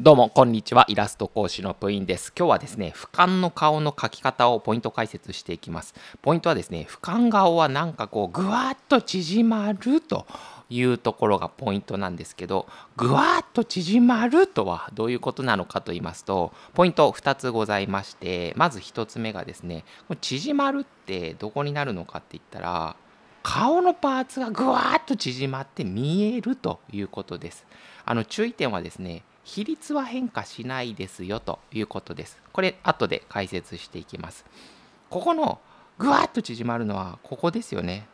どうも、こんにちは。イラスト講師のプインです。今日はですね、俯瞰の顔の描き方をポイント解説していきます。ポイントはですね、俯瞰顔はなんかこう、ぐわっと縮まるというところがポイントなんですけど、ぐわっと縮まるとはどういうことなのかと言いますと、ポイント2つございまして、まず1つ目がですね、縮まるってどこになるのかって言ったら、顔のパーツがぐわっと縮まって見えるということです。あの注意点はですね、比率は変化しないですよということです。これ後で解説していきます。ここのぐわっと縮まるのはここですよね。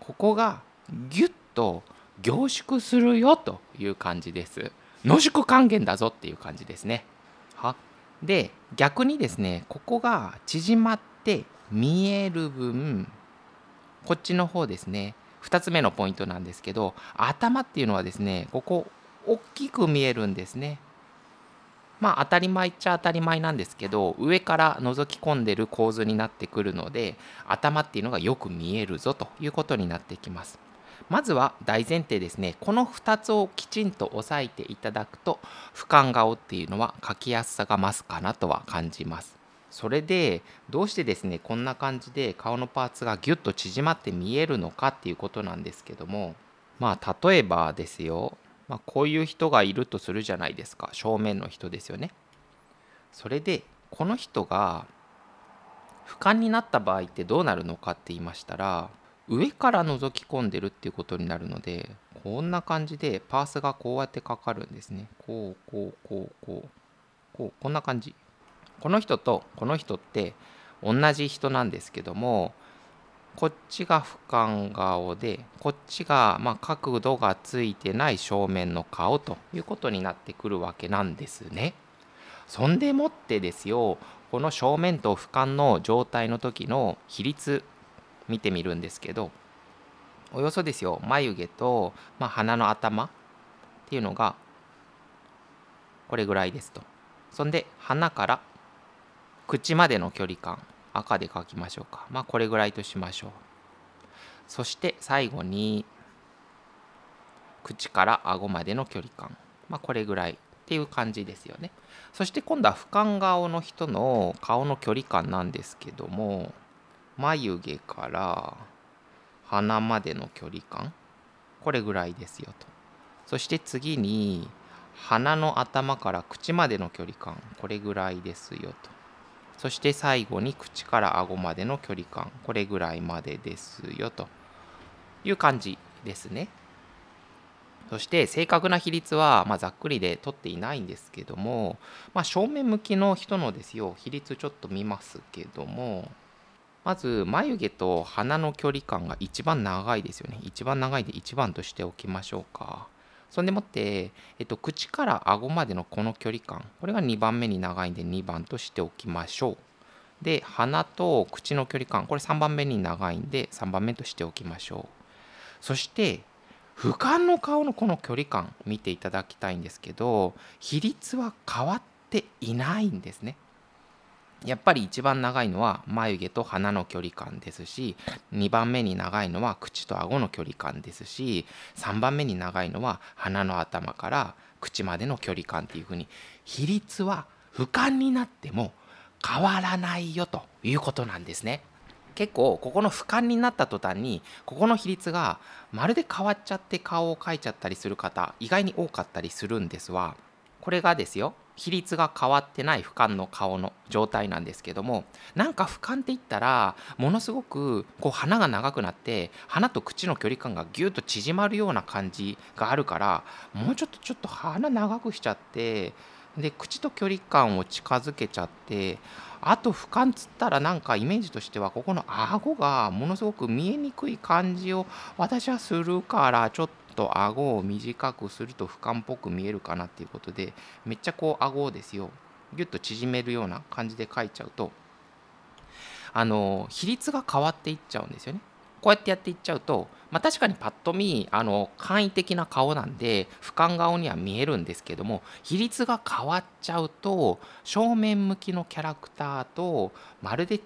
ここがぎゅっと凝縮するよという感じです。濃縮還元だぞっていう感じですね。はで逆にですねここが縮まって見える分こっちの方ですね2つ目のポイントなんですけど頭っていうのはですねここ大きく見えるんですねまあ当たり前っちゃ当たり前なんですけど上から覗き込んでる構図になってくるので頭っていうのがよく見えるぞということになってきます。まずは大前提ですねこの2つをきちんと押さえていただくと俯瞰顔っていうのは描きやすさが増すかなとは感じます。それでどうしてですねこんな感じで顔のパーツがギュッと縮まって見えるのかっていうことなんですけどもまあ例えばですよまあ、こういう人がいるとするじゃないですか正面の人ですよね。それでこの人が俯瞰になった場合ってどうなるのかって言いましたら上から覗き込んでるっていうことになるのでこんな感じでパースがこうやってかかるんですね。こうこうこうこうこうこんな感じ。この人とこの人って同じ人なんですけどもこっちが俯瞰顔でこっちがま角度がついてない正面の顔ということになってくるわけなんですね。そんでもってですよこの正面と俯瞰の状態の時の比率見てみるんですけどおよそですよ眉毛と、ま鼻の頭っていうのがこれぐらいですと。そんで鼻から口までの距離感赤で書きましょうか。まあこれぐらいとしましょう。そして最後に口から顎までの距離感。まあこれぐらいっていう感じですよね。そして今度は俯瞰顔の人の顔の距離感なんですけども眉毛から鼻までの距離感これぐらいですよと。そして次に鼻の頭から口までの距離感これぐらいですよと。そして最後に口から顎までの距離感これぐらいまでですよという感じですねそして正確な比率は、まざっくりで取っていないんですけども、まあ、正面向きの人のですよ比率ちょっと見ますけどもまず眉毛と鼻の距離感が一番長いですよね一番長いで1番としておきましょうかそんでもって、えっと、口から顎までのこの距離感これが2番目に長いんで2番としておきましょうで鼻と口の距離感これ3番目に長いんで3番目としておきましょうそして俯瞰の顔のこの距離感見ていただきたいんですけど比率は変わっていないんですねやっぱり一番長いのは眉毛と鼻の距離感ですし2番目に長いのは口と顎の距離感ですし3番目に長いのは鼻の頭から口までの距離感っていうふうに比率は俯瞰になっても変わらないよということなんですね。結構ここの俯瞰になった途端にここの比率がまるで変わっちゃって顔を描いちゃったりする方意外に多かったりするんですわこれがですよ比率が変わってない俯瞰の顔の状態なんですけどもなんか俯瞰って言ったらものすごくこう鼻が長くなって鼻と口の距離感がギュッと縮まるような感じがあるからもうちょっとちょっと鼻長くしちゃってで口と距離感を近づけちゃってあと俯瞰つったらなんかイメージとしてはここの顎がものすごく見えにくい感じを私はするからちょっと顎を短くすると俯瞰っぽく見えるかなっていうことでめっちゃこう顎をですよギュッと縮めるような感じで描いちゃうとあの比率が変わっていっちゃうんですよね。こうやってやっていっちゃうと、まあ、確かにパッと見あの簡易的な顔なんで俯瞰顔には見えるんですけども比率が変わっちゃうと正面向きのキャラクターとまるで違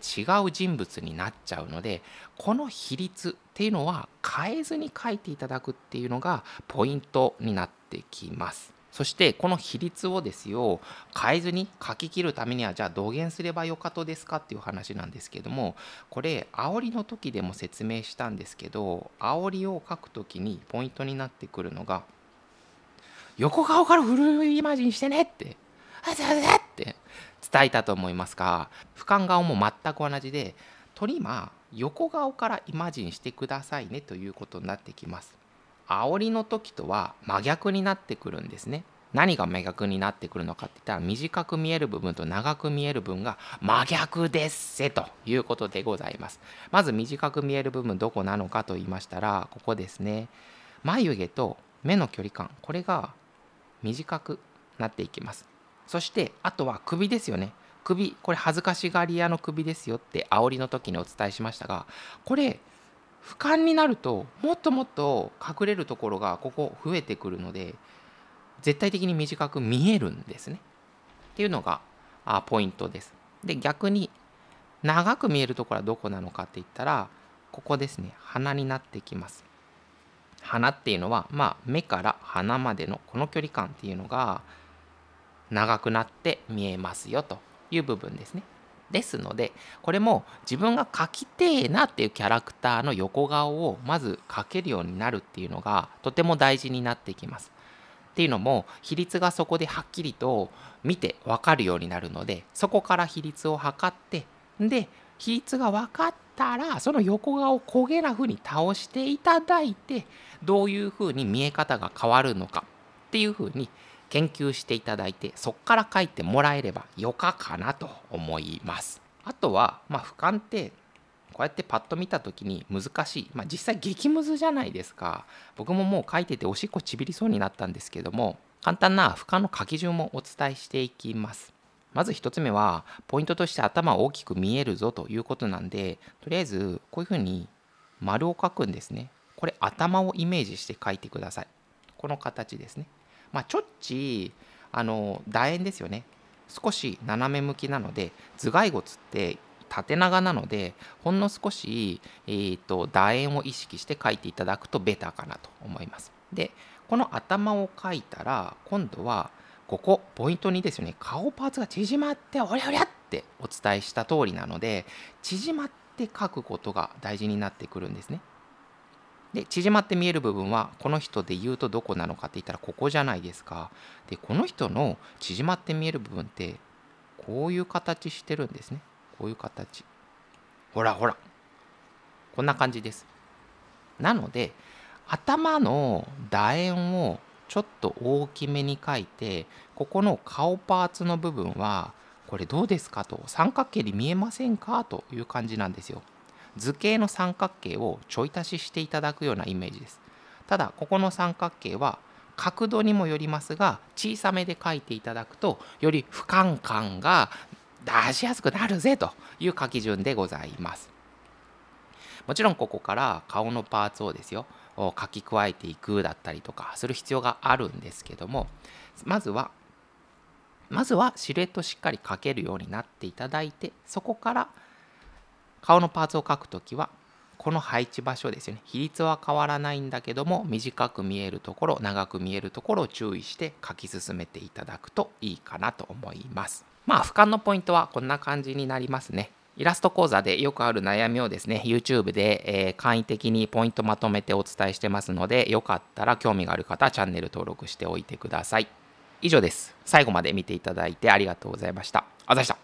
う人物になっちゃうのでこの比率っていうのは変えずに書いていただくっていうのがポイントになってきます。そしてこの比率をですよ変えずに書き切るためにはじゃあ同源すればよかとですかっていう話なんですけどもこれ煽りの時でも説明したんですけど煽りを書く時にポイントになってくるのが横顔から古いイマジンしてねってあざあざって伝えたと思いますが俯瞰顔も全く同じでトリマー横顔からイマジンしてくださいねということになってきます。煽りの時とは真逆になってくるんですね。何が真逆になってくるのかっていったら短く見える部分と長く見える部分が真逆ですせということでございます。まず短く見える部分どこなのかと言いましたらここですね。眉毛と目の距離感これが短くなっていきます。そしてあとは首ですよね。首これ恥ずかしがり屋の首ですよって煽りの時にお伝えしましたがこれ俯瞰になるともっともっと隠れるところがここ増えてくるので絶対的に短く見えるんですね。っていうのがあポイントです。で逆に長く見えるところはどこなのかって言ったらここですね鼻になってきます。鼻っていうのは、まあ、目から鼻までのこの距離感っていうのが長くなって見えますよという部分ですね。ですのでこれも自分が描きてえなっていうキャラクターの横顔をまず描けるようになるっていうのがとても大事になってきます。っていうのも比率がそこではっきりと見て分かるようになるのでそこから比率を測ってで比率が分かったらその横顔を焦げな風に倒していただいてどういう風に見え方が変わるのかっていう風に研究していただいてそこから書いてもらえればよかかなと思います。あとは、まあ、俯瞰ってこうやってパッと見た時に難しい、まあ、実際激ムズじゃないですか僕ももう書いてておしっこちびりそうになったんですけども簡単な俯瞰の書き順もお伝えしていきますまず1つ目はポイントとして頭大きく見えるぞということなんでとりあえずこういうふうに丸を書くんですねこれ頭をイメージして書いてくださいこの形ですねまあ、ちょっちあの楕円ですよね少し斜め向きなので頭蓋骨って縦長なのでほんの少し、えーと、楕円を意識して書いていただくとベターかなと思います。でこの頭を書いたら今度はここポイントにですよね顔パーツが縮まっておりゃおりゃってお伝えした通りなので縮まって書くことが大事になってくるんですね。で縮まって見える部分はこの人で言うとどこなのかって言ったらここじゃないですかでこの人の縮まって見える部分ってこういう形してるんですねこういう形ほらほらこんな感じですなので頭の楕円をちょっと大きめに描いてここの顔パーツの部分はこれどうですかと三角形に見えませんかという感じなんですよ図形の三角形をちょい足ししていただくようなイメージですただここの三角形は角度にもよりますが小さめで書いていただくとより俯瞰感が出しやすくなるぜという書き順でございますもちろんここから顔のパーツをですよ書き加えていくだったりとかする必要があるんですけどもまずはまずはシルエットしっかり描けるようになっていただいてそこから顔のパーツを描くときはこの配置場所ですよね比率は変わらないんだけども短く見えるところ長く見えるところを注意して書き進めていただくといいかなと思いますまあ俯瞰のポイントはこんな感じになりますねイラスト講座でよくある悩みをですね YouTube で、えー、簡易的にポイントまとめてお伝えしてますのでよかったら興味がある方はチャンネル登録しておいてください以上です最後まで見ていただいてありがとうございましたあざした